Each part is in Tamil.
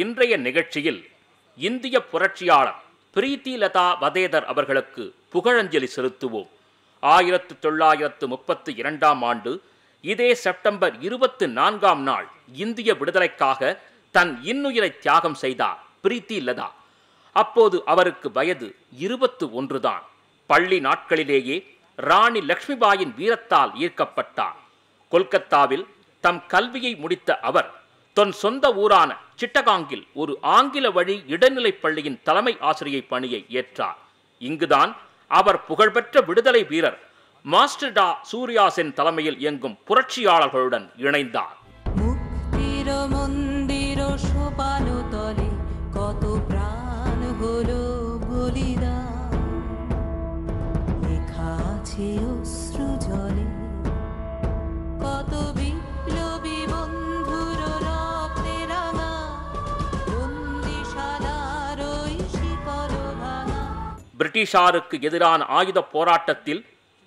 இன்றைய நிகழ்ச்சியில் இந்திய புரட்சியாளர் பிரீத்தி லதா வதேதர் அவர்களுக்கு புகழஞ்சலி செலுத்துவோம் ஆயிரத்து தொள்ளாயிரத்து முப்பத்தி இரண்டாம் ஆண்டு இதே செப்டம்பர் இருபத்தி நான்காம் நாள் இந்திய விடுதலைக்காக தன் இன்னுயிரை தியாகம் செய்தார் பிரீத்தி லதா அப்போது அவருக்கு வயது இருபத்து ஒன்றுதான் பள்ளி நாட்களிலேயே ராணி லக்ஷ்மிபாயின் வீரத்தால் ஈர்க்கப்பட்டார் கொல்கத்தாவில் தம் கல்வியை முடித்த அவர் தன் சொந்த ஊரான சிட்டகாங்கில் ஒரு ஆங்கில வழி இடைநிலைப் பள்ளியின் தலைமை ஆசிரியை பணியை ஏற்றார் இங்குதான் அவர் புகழ்பெற்ற விடுதலை வீரர் மாஸ்டர் டா சூர்யாசின் தலைமையில் இயங்கும் புரட்சியாளர்களுடன் இணைந்தார் பிரிட்டிஷாருக்கு எதிரான ஆயுத போராட்டத்தில்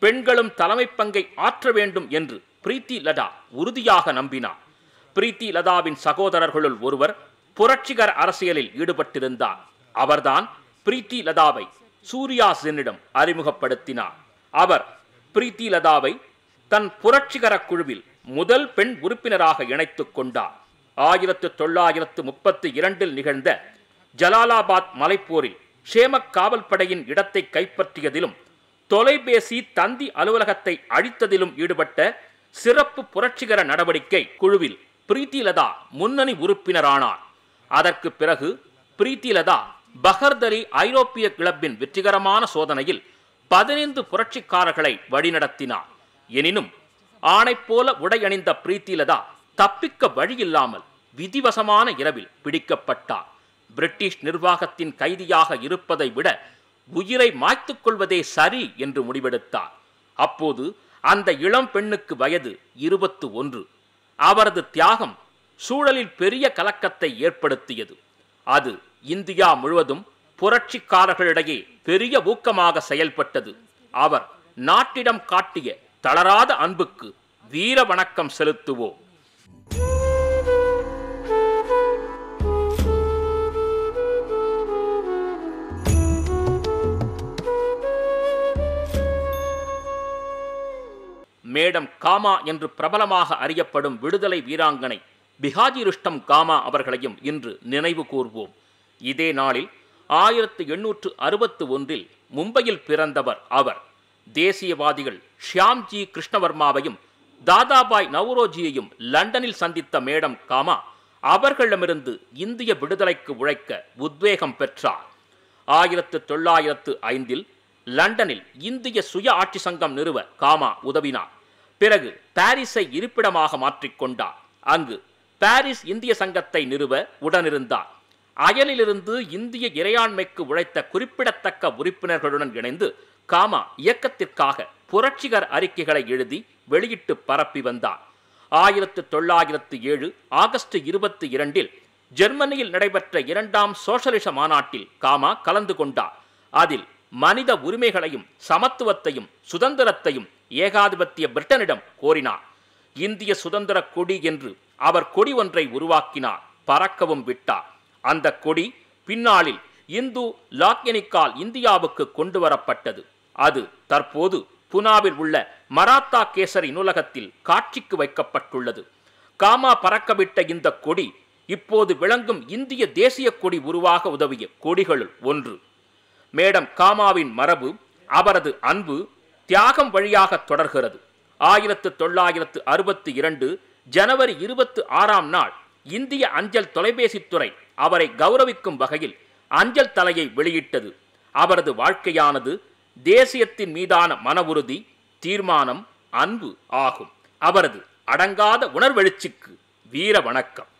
பெண்களும் தலைமை பங்கை ஆற்ற வேண்டும் என்று பிரீத்தி லதா உறுதியாக நம்பினார் பிரீத்தி லதாவின் சகோதரர்களுள் ஒருவர் புரட்சிகர அரசியலில் ஈடுபட்டிருந்தார் அவர்தான் பிரீத்தி லதாவை சூர்யா சென்னிடம் அறிமுகப்படுத்தினார் அவர் பிரீத்தி லதாவை தன் புரட்சிகர குழுவில் முதல் பெண் உறுப்பினராக இணைத்துக் கொண்டார் ஆயிரத்து தொள்ளாயிரத்து முப்பத்தி இரண்டில் நிகழ்ந்த ஜலாலாபாத் மலைப்போரில் ஷேம காவல் படையின் இடத்தை கைப்பற்றியதிலும் தொலைபேசி தந்தி அலுவலகத்தை அழித்ததிலும் ஈடுபட்ட சிறப்பு புரட்சிகர நடவடிக்கை குழுவில் பிரீத்திலதா முன்னணி உறுப்பினரானார் அதற்கு பிறகு பிரீத்திலதா பஹர்தலி ஐரோப்பிய கிளப்பின் வெற்றிகரமான சோதனையில் பதினைந்து புரட்சிக்காரர்களை வழிநடத்தினார் எனினும் ஆணை போல உடையணிந்த பிரீத்திலதா தப்பிக்க வழியில்லாமல் விதிவசமான இரவில் பிடிக்கப்பட்டார் பிரிட்டிஷ் நிர்வாகத்தின் கைதியாக இருப்பதை விட உயிரை மாய்த்துக் கொள்வதே சரி என்று முடிவெடுத்தார் அப்போது அந்த இளம் பெண்ணுக்கு வயது இருபத்து ஒன்று அவரது தியாகம் சூழலில் பெரிய கலக்கத்தை ஏற்படுத்தியது அது இந்தியா முழுவதும் புரட்சிக்காரர்களிடையே பெரிய ஊக்கமாக செயல்பட்டது அவர் நாட்டிடம் காட்டிய தளராத அன்புக்கு வீர வணக்கம் செலுத்துவோம் மேடம் காமா என்று பிரபலமாக அறியப்படும் விடுதலை வீராங்கனை பிகாஜி ருஷ்டம் காமா அவர்களையும் இன்று நினைவு கூர்வோம் இதே நாளில் ஆயிரத்து எண்ணூற்று அறுபத்து ஒன்றில் மும்பையில் பிறந்தவர் அவர் தேசியவாதிகள் ஷியாம்ஜி கிருஷ்ணவர்மாவையும் தாதாபாய் நவ்ரோஜியையும் லண்டனில் சந்தித்த மேடம் காமா அவர்களிடமிருந்து இந்திய விடுதலைக்கு உழைக்க உத்வேகம் பெற்றார் ஆயிரத்து தொள்ளாயிரத்து ஐந்தில் லண்டனில் இந்திய சுய ஆட்சி சங்கம் நிறுவ காமா உதவினார் பிறகு பாரிஸை இருப்பிடமாக மாற்றிக்கொண்டார் அங்கு பாரிஸ் இந்திய சங்கத்தை நிறுவ உடனிருந்தார் அயலிலிருந்து இந்திய இறையாண்மைக்கு உழைத்த குறிப்பிடத்தக்க உறுப்பினர்களுடன் இணைந்து காமா இயக்கத்திற்காக புரட்சிகர அறிக்கைகளை எழுதி வெளியிட்டு பரப்பி வந்தார் ஆயிரத்து தொள்ளாயிரத்து ஏழு ஆகஸ்ட் இருபத்தி இரண்டில் ஜெர்மனியில் நடைபெற்ற இரண்டாம் சோசலிச மாநாட்டில் காமா கலந்து கொண்டார் அதில் மனித உரிமைகளையும் சமத்துவத்தையும் சுதந்திரத்தையும் ஏகாதிபத்திய பிரிட்டனிடம் கோரினார் இந்திய சுதந்திர கொடி என்று அவர் கொடி ஒன்றை உருவாக்கினார் பறக்கவும் விட்டார் அந்த கொடி பின்னாளில் இந்து லாக்யனிக்கால் இந்தியாவுக்கு கொண்டு வரப்பட்டது அது தற்போது புனாவில் உள்ள மராத்தா கேசரி நூலகத்தில் காட்சிக்கு வைக்கப்பட்டுள்ளது காமா பறக்கவிட்ட இந்த கொடி இப்போது விளங்கும் இந்திய தேசிய கொடி உருவாக உதவிய கொடிகளுள் ஒன்று மேடம் காமாவின் மரபு அவரது அன்பு தியாகம் வழியாக தொடர்கிறது ஆயிரத்து தொள்ளாயிரத்து அறுபத்தி இரண்டு ஜனவரி இருபத்து ஆறாம் நாள் இந்திய அஞ்சல் தொலைபேசித்துறை அவரை கௌரவிக்கும் வகையில் அஞ்சல் தலையை வெளியிட்டது அவரது வாழ்க்கையானது தேசியத்தின் மீதான மன உறுதி தீர்மானம் அன்பு ஆகும் அவரது அடங்காத உணர்வெழுச்சிக்கு வீர வணக்கம்